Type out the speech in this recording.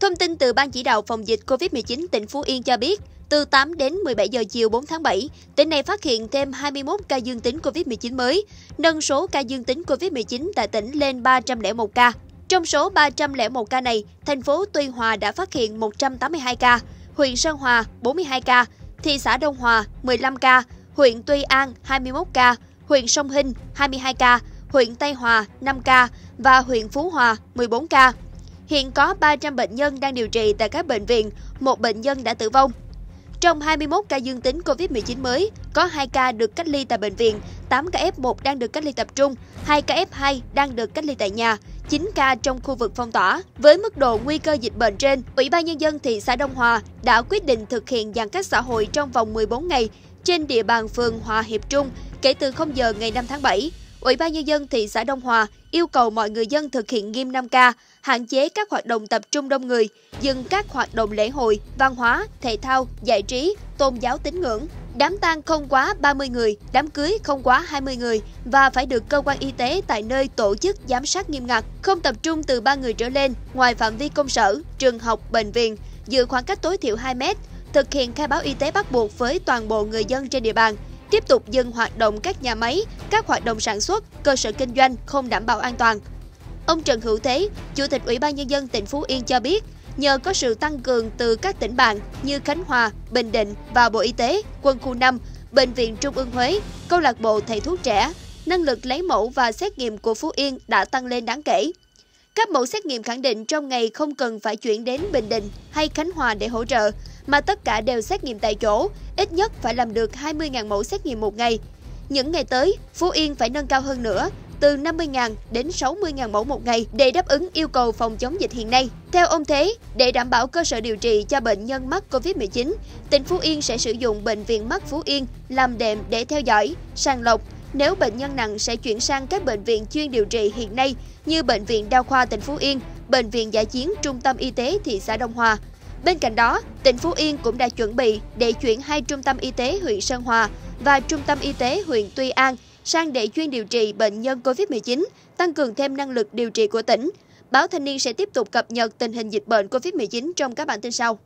Thông tin từ Ban chỉ đạo phòng dịch COVID-19 tỉnh Phú Yên cho biết, từ 8 đến 17 giờ chiều 4 tháng 7, tỉnh này phát hiện thêm 21 ca dương tính COVID-19 mới, nâng số ca dương tính COVID-19 tại tỉnh lên 301 ca. Trong số 301 ca này, thành phố Tuy Hòa đã phát hiện 182 ca, huyện Sơn Hòa 42 ca, thị xã Đông Hòa 15 ca, huyện Tuy An 21 ca, huyện Sông Hinh 22 ca, huyện Tây Hòa 5 ca và huyện Phú Hòa 14 ca. Hiện có 300 bệnh nhân đang điều trị tại các bệnh viện, một bệnh nhân đã tử vong. Trong 21 ca dương tính COVID-19 mới, có 2 ca được cách ly tại bệnh viện, 8 ca F1 đang được cách ly tập trung, 2 ca F2 đang được cách ly tại nhà, 9 ca trong khu vực phong tỏa. Với mức độ nguy cơ dịch bệnh trên, Ủy ban Nhân dân thị xã Đông Hòa đã quyết định thực hiện giãn cách xã hội trong vòng 14 ngày trên địa bàn phường Hòa Hiệp Trung kể từ 0 giờ ngày 5 tháng 7. Ủy ban Nhân dân thị xã Đông Hòa yêu cầu mọi người dân thực hiện nghiêm 5K, hạn chế các hoạt động tập trung đông người, dừng các hoạt động lễ hội, văn hóa, thể thao, giải trí, tôn giáo tín ngưỡng. Đám tang không quá 30 người, đám cưới không quá 20 người và phải được cơ quan y tế tại nơi tổ chức giám sát nghiêm ngặt, không tập trung từ 3 người trở lên ngoài phạm vi công sở, trường học, bệnh viện, giữ khoảng cách tối thiểu 2 mét, thực hiện khai báo y tế bắt buộc với toàn bộ người dân trên địa bàn, tiếp tục dừng hoạt động các nhà máy, các hoạt động sản xuất, cơ sở kinh doanh không đảm bảo an toàn. Ông Trần Hữu Thế, Chủ tịch Ủy ban Nhân dân tỉnh Phú Yên cho biết, nhờ có sự tăng cường từ các tỉnh bạn như Khánh Hòa, Bình Định và Bộ Y tế, Quân khu 5, Bệnh viện Trung ương Huế, Câu lạc bộ Thầy thuốc trẻ, năng lực lấy mẫu và xét nghiệm của Phú Yên đã tăng lên đáng kể. Các mẫu xét nghiệm khẳng định trong ngày không cần phải chuyển đến Bình Định hay Khánh Hòa để hỗ trợ, mà tất cả đều xét nghiệm tại chỗ, ít nhất phải làm được 20.000 mẫu xét nghiệm một ngày. Những ngày tới, Phú Yên phải nâng cao hơn nữa, từ 50.000 đến 60.000 mẫu một ngày để đáp ứng yêu cầu phòng chống dịch hiện nay. Theo ông Thế, để đảm bảo cơ sở điều trị cho bệnh nhân mắc COVID-19, tỉnh Phú Yên sẽ sử dụng Bệnh viện Mắt Phú Yên làm đệm để theo dõi, sàng lọc. Nếu bệnh nhân nặng sẽ chuyển sang các bệnh viện chuyên điều trị hiện nay như Bệnh viện Đa khoa tỉnh Phú Yên, Bệnh viện Giải chiến Trung tâm Y tế thị xã Đông Hòa, Bên cạnh đó, tỉnh Phú Yên cũng đã chuẩn bị để chuyển hai trung tâm y tế huyện Sơn Hòa và trung tâm y tế huyện Tuy An sang để chuyên điều trị bệnh nhân COVID-19, tăng cường thêm năng lực điều trị của tỉnh. Báo Thanh niên sẽ tiếp tục cập nhật tình hình dịch bệnh COVID-19 trong các bản tin sau.